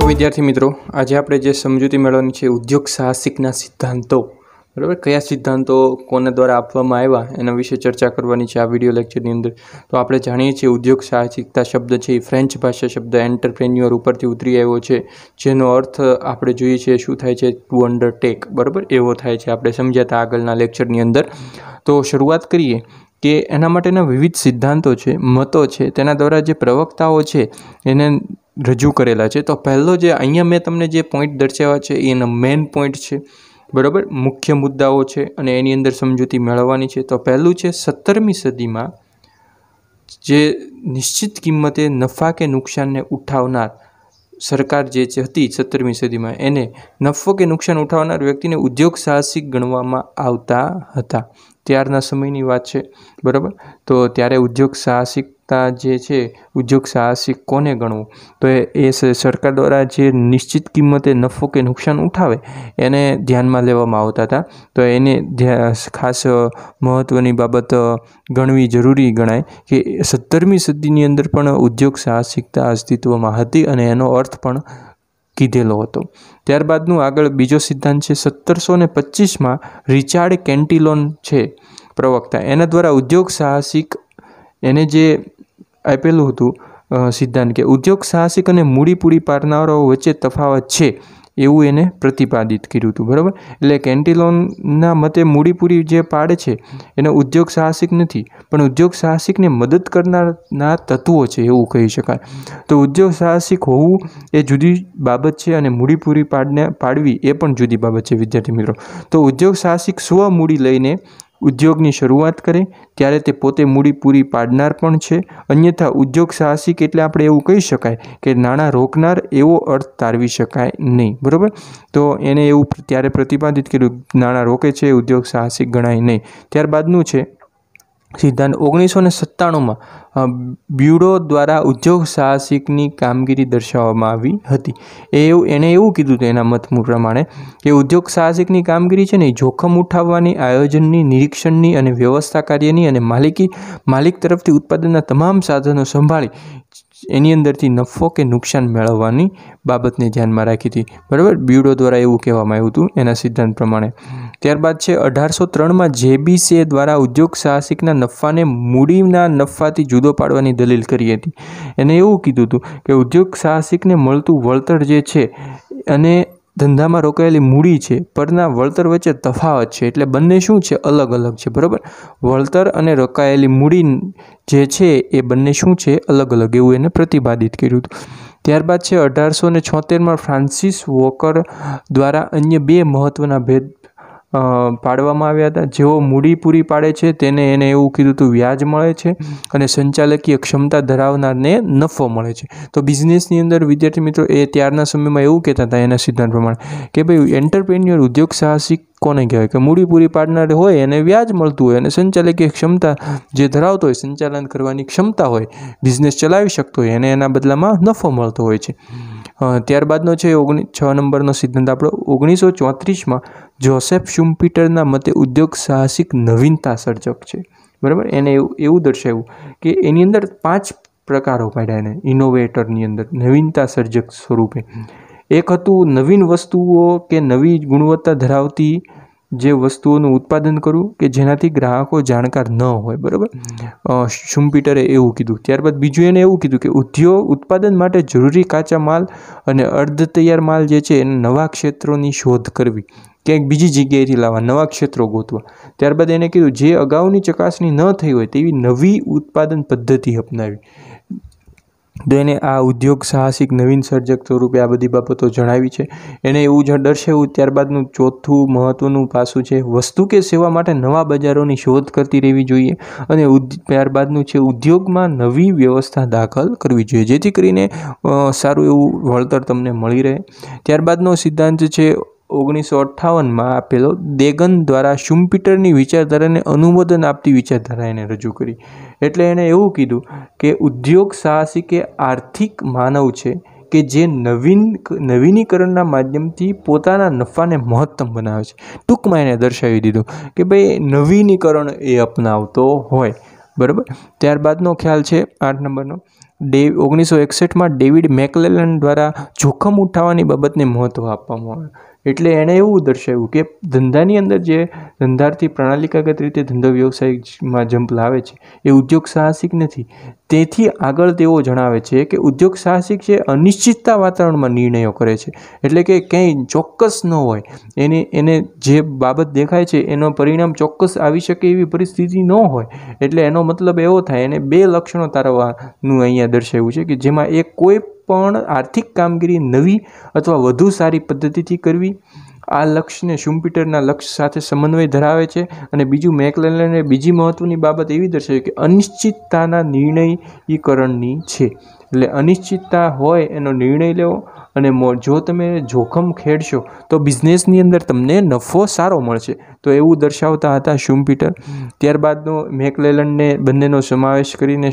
છો વિદ્યાર્થી મિત્રો આજે આપણે જે સમજૂતી મેળવવાની છે ઉદ્યોગ સાહસિકના સિદ્ધાંતો બરાબર કયા સિદ્ધાંતો કોના દ્વારા આપવામાં આવ્યા એના વિશે ચર્ચા કરવાની છે આ વિડીયો લેક્ચરની અંદર તો આપણે જાણીએ છીએ ઉદ્યોગ સાહસિકતા શબ્દ છે એ ફ્રેન્ચ ભાષા શબ્દ એન્ટરપ્રેન્યુઅર ઉપરથી ઉતરી આવ્યો છે જેનો અર્થ આપણે જોઈએ છીએ શું થાય છે ટુ અંડરટેક બરાબર એવો થાય છે આપણે સમજાતા આગળના લેક્ચરની અંદર તો શરૂઆત કરીએ કે એના માટેના વિવિધ સિદ્ધાંતો છે મતો છે તેના દ્વારા જે પ્રવક્તાઓ છે એને રજૂ કરેલા છે તો પહેલો જે અહીંયા મેં તમને જે પોઈન્ટ દર્શાવ્યા છે એના મેઇન પોઈન્ટ છે બરાબર મુખ્ય મુદ્દાઓ છે અને એની અંદર સમજૂતી મેળવવાની છે તો પહેલું છે સત્તરમી સદીમાં જે નિશ્ચિત કિંમતે નફા કે નુકસાનને ઉઠાવનાર સરકાર જે હતી સત્તરમી સદીમાં એને નફો કે નુકસાન ઉઠાવનાર વ્યક્તિને ઉદ્યોગ સાહસિક ગણવામાં આવતા હતા ત્યારના સમયની વાત છે બરાબર તો ત્યારે ઉદ્યોગ સાહસિક તા જે છે ઉદ્યોગ સાહસિક કોને ગણવું તો એ સરકાર દ્વારા જે નિશ્ચિત કિંમતે નફો કે નુકસાન ઉઠાવે એને ધ્યાનમાં લેવામાં આવતા હતા તો એને ખાસ મહત્ત્વની બાબત ગણવી જરૂરી ગણાય કે સત્તરમી સદીની અંદર પણ ઉદ્યોગ સાહસિકતા અસ્તિત્વમાં હતી અને એનો અર્થ પણ કીધેલો હતો ત્યારબાદનું આગળ બીજો સિદ્ધાંત છે સત્તરસો ને પચીસમાં રિચાર્ડ કેન્ટિલોન છે પ્રવક્તા એના દ્વારા ઉદ્યોગ સાહસિક એને જે આપેલું હતું સિદ્ધાંત કે ઉદ્યોગ સાહસિક અને મૂડી પૂરી પાડનારાઓ વચ્ચે તફાવત છે એવું એને પ્રતિપાદિત કર્યું હતું બરાબર એટલે કેન્ટીલોનના મતે મૂડીપૂરી જે પાડે છે એનો ઉદ્યોગ સાહસિક નથી પણ ઉદ્યોગ સાહસિકને મદદ કરનારના તત્વો છે એવું કહી શકાય તો ઉદ્યોગ સાહસિક હોવું એ જુદી બાબત છે અને મૂડીપૂરી પાડને પાડવી એ પણ જુદી બાબત છે વિદ્યાર્થી મિત્રો તો ઉદ્યોગ સાહસિક સ્વ મૂડી લઈને ઉદ્યોગની શરૂઆત કરે ત્યારે તે પોતે મૂડી પૂરી પાડનાર પણ છે અન્યથા ઉદ્યોગ સાહસિક એટલે આપણે એવું કહી શકાય કે નાણાં રોકનાર એવો અર્થ તારવી શકાય નહીં બરાબર તો એને એવું ત્યારે પ્રતિપાદિત કર્યું નાણાં રોકે છે ઉદ્યોગ સાહસિક ગણાય નહીં ત્યારબાદનું છે સિદ્ધાંત ઓગણીસો ને સત્તાણુંમાં બ્યુરો દ્વારા ઉદ્યોગ સાહસિકની કામગીરી દર્શાવવામાં આવી હતી એ એવું એણે એવું કીધું હતું એના મત પ્રમાણે કે ઉદ્યોગ સાહસિકની કામગીરી છે ને જોખમ ઉઠાવવાની આયોજનની નિરીક્ષણની અને વ્યવસ્થા કાર્યની અને માલિકી માલિક તરફથી ઉત્પાદનના તમામ સાધનો સંભાળી એની અંદરથી નફો કે નુકસાન મેળવવાની બાબતને ધ્યાનમાં રાખી હતી બરાબર બ્યુડો દ્વારા એવું કહેવામાં આવ્યું હતું એના સિદ્ધાંત પ્રમાણે ત્યારબાદ છે અઢારસો ત્રણમાં જેબીસીએ દ્વારા ઉદ્યોગ સાહસિકના નફાને મૂડીના નફાથી જુદો પાડવાની દલીલ કરી હતી એને એવું કીધું હતું કે ઉદ્યોગ સાહસિકને મળતું વળતર જે છે અને ધંધામાં રોકાયેલી મૂડી છે પરના વળતર વચ્ચે તફાવત છે એટલે બંને શું છે અલગ અલગ છે બરાબર વળતર અને રોકાયેલી મૂડી જે છે એ બંને શું છે અલગ અલગ એવું એને પ્રતિપાદિત કર્યું હતું ત્યારબાદ છે અઢારસો ને છોતેરમાં ફ્રાન્સિસ વોકર દ્વારા અન્ય બે મહત્ત્વના ભેદ પાડવામાં આવ્યા હતા જેઓ મૂડી પૂરી પાડે છે તેને એને એવું કીધું હતું વ્યાજ મળે છે અને સંચાલકીય ક્ષમતા ધરાવનારને નફો મળે છે તો બિઝનેસની અંદર વિદ્યાર્થી મિત્રો એ ત્યારના સમયમાં એવું કહેતા હતા એના સિદ્ધાંત પ્રમાણે કે ભાઈ એન્ટરપ્રેન્યુઅર ઉદ્યોગ સાહસિક કોને કહેવાય કે મૂડી પૂરી પાડનાર હોય એને વ્યાજ મળતું હોય અને સંચાલકીય ક્ષમતા જે ધરાવતો હોય સંચાલન કરવાની ક્ષમતા હોય બિઝનેસ ચલાવી શકતો હોય એને એના બદલામાં નફો મળતો હોય છે ત્યારબાદનો છે ઓગણી છ નંબરનો સિદ્ધાંત આપણો ઓગણીસો ચોત્રીસમાં જોસેફ શુમ્પીટરના મતે ઉદ્યોગ સાહસિક નવીનતા સર્જક છે બરાબર એને એવું એવું દર્શાવ્યું કે એની અંદર પાંચ પ્રકારો પાડ્યા એને ઇનોવેટરની અંદર નવીનતા સર્જક સ્વરૂપે એક હતું નવીન વસ્તુઓ કે નવી ગુણવત્તા ધરાવતી જે વસ્તુઓનું ઉત્પાદન કરવું કે જેનાથી ગ્રાહકો જાણકાર ન હોય બરાબર શુમ્પિટરે એવું કીધું ત્યારબાદ બીજું એને એવું કીધું કે ઉદ્યોગ ઉત્પાદન માટે જરૂરી કાચા માલ અને અર્ધ તૈયાર માલ જે છે એને નવા ક્ષેત્રોની શોધ કરવી ક્યાંક બીજી જગ્યાએથી લાવવા નવા ક્ષેત્રો ગોતવા ત્યારબાદ એને કીધું જે અગાઉની ચકાસણી ન થઈ હોય તેવી નવી ઉત્પાદન પદ્ધતિ અપનાવી તો આ ઉદ્યોગ સાહસિક નવીન સર્જક સ્વરૂપે આ બધી બાબતો જણાવી છે એણે એવું જ દર્શાવ્યું ત્યારબાદનું ચોથું મહત્ત્વનું પાસું છે વસ્તુ કે સેવા માટે નવા બજારોની શોધ કરતી રહેવી જોઈએ અને ત્યારબાદનું છે ઉદ્યોગમાં નવી વ્યવસ્થા દાખલ કરવી જોઈએ જેથી કરીને સારું એવું વળતર તમને મળી રહે ત્યારબાદનો સિદ્ધાંત છે ઓગણીસો અઠ્ઠાવનમાં આપેલો દેગન દ્વારા શુમ્પિટરની વિચારધારાને અનુમોદન આપતી વિચારધારા એને રજૂ કરી એટલે એણે એવું કીધું કે ઉદ્યોગ સાહસિક એ આર્થિક માનવ છે કે જે નવીન નવીનીકરણના માધ્યમથી પોતાના નફાને મહત્તમ બનાવે છે ટૂંકમાં એને દર્શાવી દીધું કે ભાઈ નવીનીકરણ એ અપનાવતો હોય બરાબર ત્યારબાદનો ખ્યાલ છે આઠ નંબરનો ડે ઓગણીસો એકસઠમાં ડેવિડ મેકલેલન દ્વારા જોખમ ઉઠાવવાની બાબતને મહત્ત્વ આપવામાં આવ્યું એટલે એણે એવું દર્શાવ્યું કે ધંધાની અંદર જે ધંધાર્થી પ્રણાલિકાગત રીતે ધંધો વ્યવસાયમાં જંપ લાવે છે એ ઉદ્યોગ સાહસિક નથી તેથી આગળ તેઓ જણાવે છે કે ઉદ્યોગ સાહસિક છે અનિશ્ચિતતા વાતાવરણમાં નિર્ણયો કરે છે એટલે કે ક્યાંય ચોક્કસ ન હોય એને એને જે બાબત દેખાય છે એનો પરિણામ ચોક્કસ આવી શકે એવી પરિસ્થિતિ ન હોય એટલે એનો મતલબ એવો થાય એને બે લક્ષણો તારવવાનું અહીંયા દર્શાવ્યું છે કે જેમાં એ કોઈ પણ આર્થિક કામગીરી નવી અથવા વધુ સારી પદ્ધતિથી કરવી આ લક્ષ્યને શુમ્પિટરના લક્ષ્ય સાથે સમન્વય ધરાવે છે અને બીજું મેકલેલેને બીજી મહત્ત્વની બાબત એવી દર્શાવી કે અનિશ્ચિતતાના નિર્ણયીકરણની છે એટલે અનિશ્ચિતતા હોય એનો નિર્ણય લેવો અને જો તમે જોખમ ખેડશો તો બિઝનેસની અંદર તમને નફો સારો મળશે તો એવું દર્શાવતા હતા શુમપીટર ત્યારબાદનો મેકલેલનને બંનેનો સમાવેશ કરીને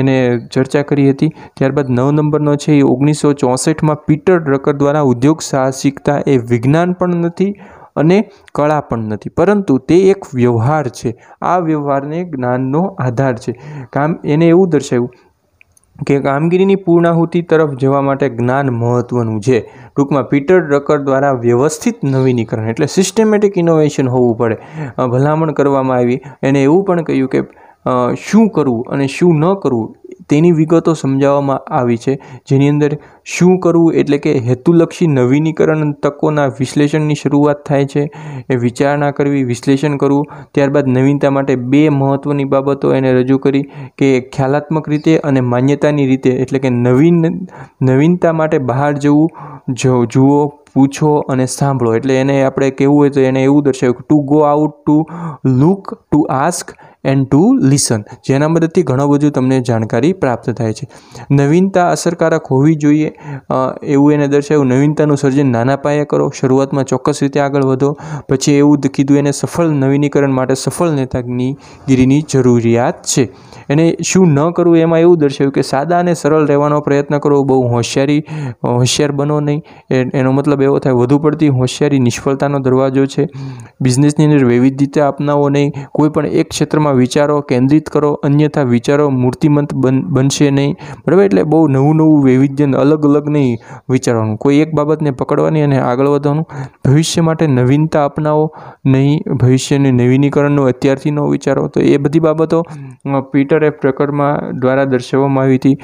એને ચર્ચા કરી હતી ત્યારબાદ નવ નંબરનો છે એ ઓગણીસો ચોસઠમાં પીટર ડ્રકર દ્વારા ઉદ્યોગ સાહસિકતા એ વિજ્ઞાન પણ નથી અને કળા પણ નથી પરંતુ તે એક વ્યવહાર છે આ વ્યવહારને જ્ઞાનનો આધાર છે કામ એને એવું દર્શાવ્યું કે કામગીરીની પૂર્ણાહુતિ તરફ જવા માટે જ્ઞાન મહત્ત્વનું છે ટૂંકમાં પીટર ડ્રકર દ્વારા વ્યવસ્થિત નવીનીકરણ એટલે સિસ્ટેમેટિક ઇનોવેશન હોવું પડે ભલામણ કરવામાં આવી એને એવું પણ કહ્યું કે શું કરવું અને શું ન કરવું તેની વિગતો સમજાવવામાં આવી છે જેની અંદર શું કરવું એટલે કે હેતુલક્ષી નવીનીકરણ તકોના વિશ્લેષણની શરૂઆત થાય છે એ વિચારણા કરવી વિશ્લેષણ કરવું ત્યારબાદ નવીનતા માટે બે મહત્ત્વની બાબતો એને રજૂ કરી કે ખ્યાલાત્મક રીતે અને માન્યતાની રીતે એટલે કે નવીન નવીનતા માટે બહાર જવું જુઓ પૂછો અને સાંભળો એટલે એને આપણે કહેવું હોય તો એને એવું દર્શાવ્યું to go out to look to ask and to listen જેના મદદથી ઘણું બધું તમને જાણકારી પ્રાપ્ત થાય છે નવીનતા અસરકારક હોવી જોઈએ એવું એને દર્શાવ્યું નવીનતાનું સર્જન નાના પાયે કરો શરૂઆતમાં ચોક્કસ રીતે આગળ વધો પછી એવું કીધું એને સફળ નવીનીકરણ માટે સફળ નેતાની ગીરીની જરૂરિયાત છે એને શું ન કરવું એમાં એવું દર્શાવ્યું કે સાદા અને સરળ રહેવાનો પ્રયત્ન કરવો બહુ હોશિયારી હોશિયાર બનો નહીં એનો મતલબ એવો થાય વધુ પડતી હોશિયારી નિષ્ફળતાનો દરવાજો છે બિઝનેસની અંદર વૈવિધ્યતા અપનાવો નહીં કોઈ પણ એક ક્ષેત્રમાં વિચારો કેન્દ્રિત કરો અન્યથા વિચારો મૂર્તિમંત બનશે નહીં બરાબર એટલે બહુ નવું નવું વૈવિધ્ય અલગ અલગ નહીં વિચારવાનું કોઈ એક બાબતને પકડવાની અને આગળ વધવાનું ભવિષ્ય માટે નવીનતા અપનાવો નહીં ભવિષ્યને નવીનીકરણનો અત્યારથી ન વિચારો તો એ બધી બાબતો પીટર એફ ટ્રેકરમાં દ્વારા દર્શાવવામાં આવી હતી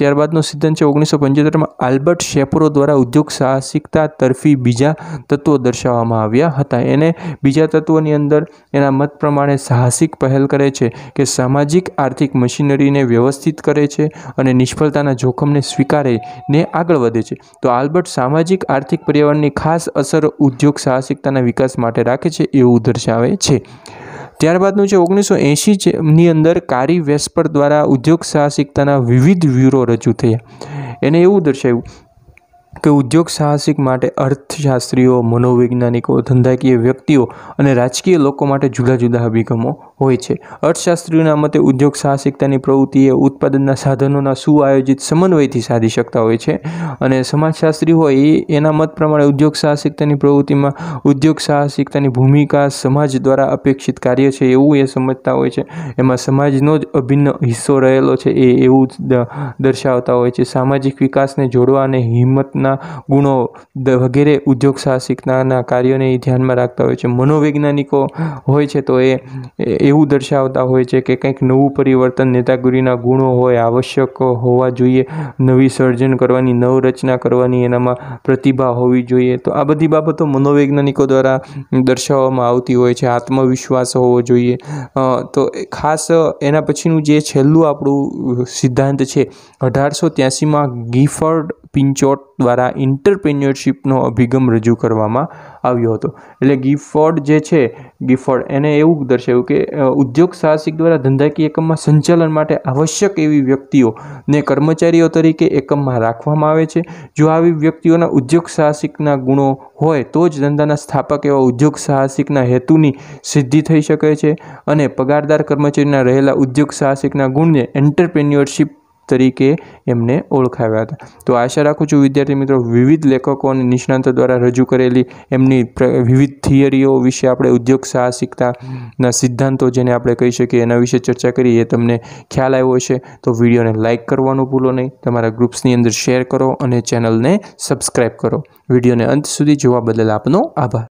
ત્યારબાદનો સિદ્ધાંત છે ઓગણીસો પંચોતેરમાં આલ્બર્ટ શેપરો દ્વારા ઉદ્યોગ સાહસિકતા તરફી બીજા તત્વો દર્શાવવામાં આવ્યા હતા એને બીજા તત્વોની અંદર એના મત પ્રમાણે સાહસિક પહેલ કરે છે કે સામાજિક આર્થિક મશીનરીને વ્યવસ્થિત કરે છે અને નિષ્ફળતાના જોખમને સ્વીકારે ને આગળ વધે છે તો આલ્બર્ટ સામાજિક આર્થિક પર્યાવરણની ખાસ અસર ઉદ્યોગ સાહસિકતાના વિકાસ માટે રાખે છે એવું દર્શાવે છે ત્યારબાદનું છે ઓગણીસો એંશીની અંદર કારી વેસ્પર દ્વારા ઉદ્યોગ સાહસિકતાના વિવિધ વ્યૂરો રજૂ થયા એને એવું દર્શાવ્યું કે ઉદ્યોગ સાહસિક માટે અર્થશાસ્ત્રીઓ મનોવૈજ્ઞાનિકો ધંધાકીય વ્યક્તિઓ અને રાજકીય લોકો માટે જુદા જુદા અભિગમો હોય છે અર્થશાસ્ત્રીઓના મતે ઉદ્યોગ સાહસિકતાની પ્રવૃત્તિ એ ઉત્પાદનના સાધનોના સુઆયોજિત સમન્વયથી સાધી શકતા હોય છે અને સમાજશાસ્ત્રી હોય એ એના મત પ્રમાણે ઉદ્યોગ સાહસિકતાની પ્રવૃત્તિમાં ઉદ્યોગ સાહસિકતાની ભૂમિકા સમાજ દ્વારા અપેક્ષિત કાર્ય છે એવું એ સમજતા હોય છે એમાં સમાજનો જ અભિન્ન હિસ્સો રહેલો છે એ એવું દર્શાવતા હોય છે સામાજિક વિકાસને જોડવા અને હિંમતના તેમના ગુણો વગેરે ઉદ્યોગ સાહસિકતાના કાર્યોને એ ધ્યાનમાં રાખતા હોય છે મનોવૈજ્ઞાનિકો હોય છે તો એ એવું દર્શાવતા હોય છે કે કંઈક નવું પરિવર્તન નેતાગીરીના ગુણો હોય આવશ્યક હોવા જોઈએ નવી સર્જન કરવાની નવરચના કરવાની એનામાં પ્રતિભા હોવી જોઈએ તો આ બધી બાબતો મનોવૈજ્ઞાનિકો દ્વારા દર્શાવવામાં આવતી હોય છે આત્મવિશ્વાસ હોવો જોઈએ તો ખાસ એના પછીનું જે છેલ્લું આપણું સિદ્ધાંત છે અઢારસો ત્યાસીમાં ગિફર્ડ પિંચોટ દ્વારા દ્વારા ઇન્ટરપ્રિન્યોરશીપનો અભિગમ રજૂ કરવામાં આવ્યો હતો એટલે ગિફોર્ડ જે છે ગિફોર્ડ એને એવું દર્શાવ્યું કે ઉદ્યોગ સાહસિક દ્વારા ધંધાકીય એકમમાં સંચાલન માટે આવશ્યક એવી વ્યક્તિઓને કર્મચારીઓ તરીકે એકમમાં રાખવામાં આવે છે જો આવી વ્યક્તિઓના ઉદ્યોગ સાહસિકના ગુણો હોય તો જ ધંધાના સ્થાપક એવા ઉદ્યોગ સાહસિકના હેતુની સિદ્ધિ થઈ શકે છે અને પગારદાર કર્મચારીના રહેલા ઉદ્યોગ સાહસિકના ગુણને એન્ટરપ્રિન્યોરશીપ તરીકે એમને ઓળખાવ્યા હતા તો આશા રાખું છું વિદ્યાર્થી મિત્રો વિવિધ લેખકો અને નિષ્ણાંતો દ્વારા રજૂ કરેલી એમની વિવિધ થિયરીઓ વિશે આપણે ઉદ્યોગ સાહસિકતાના સિદ્ધાંતો જેને આપણે કહી શકીએ એના વિશે ચર્ચા કરી એ તમને ખ્યાલ આવ્યો હશે તો વિડીયોને લાઇક કરવાનું ભૂલો નહીં તમારા ગ્રુપ્સની અંદર શેર કરો અને ચેનલને સબસ્ક્રાઈબ કરો વિડીયોને અંત સુધી જોવા બદલ આપનો આભાર